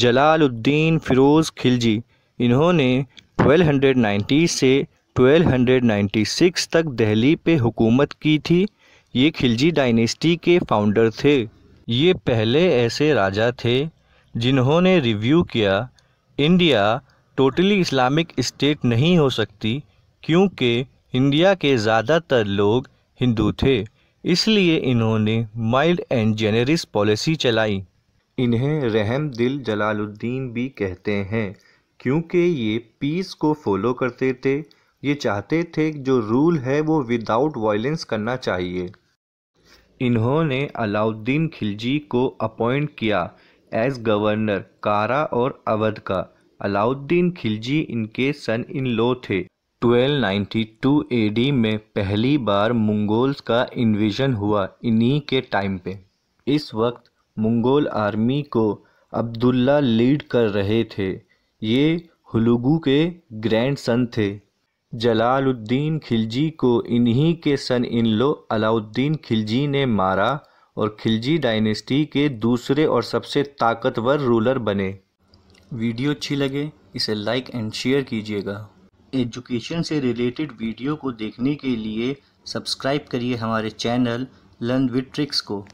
जलालुद्दीन फ़िरोज़ खिलजी इन्होंने 1290 से 1296 तक दिल्ली पे हुकूमत की थी ये खिलजी डायनेस्टी के फाउंडर थे ये पहले ऐसे राजा थे जिन्होंने रिव्यू किया इंडिया टोटली इस्लामिक स्टेट नहीं हो सकती क्योंकि इंडिया के ज़्यादातर लोग हिंदू थे इसलिए इन्होंने माइल्ड एंड जेनरिस पॉलिसी चलाई इन्हें रहम दिल जलालुद्दीन भी कहते हैं क्योंकि ये पीस को फॉलो करते थे ये चाहते थे जो रूल है वो विदाउट वायलेंस करना चाहिए इन्होंने अलाउद्दीन खिलजी को अपॉइंट किया एज गवर्नर कारा और अवध का अलाउद्दीन खिलजी इनके सन इन लो थे 1292 एडी में पहली बार मंगोल्स का इन्विज़न हुआ इन्हीं के टाइम पे इस वक्त मंगोल आर्मी को अब्दुल्ला लीड कर रहे थे ये हुलुगु के ग्रैंड सन थे जलालुद्दीन खिलजी को इन्हीं के सन इन लो अलाउद्दीन खिलजी ने मारा और खिलजी डायनेस्टी के दूसरे और सबसे ताकतवर रूलर बने वीडियो अच्छी लगे इसे लाइक एंड शेयर कीजिएगा एजुकेशन से रिलेटेड वीडियो को देखने के लिए सब्सक्राइब करिए हमारे चैनल लर्न विद ट्रिक्स को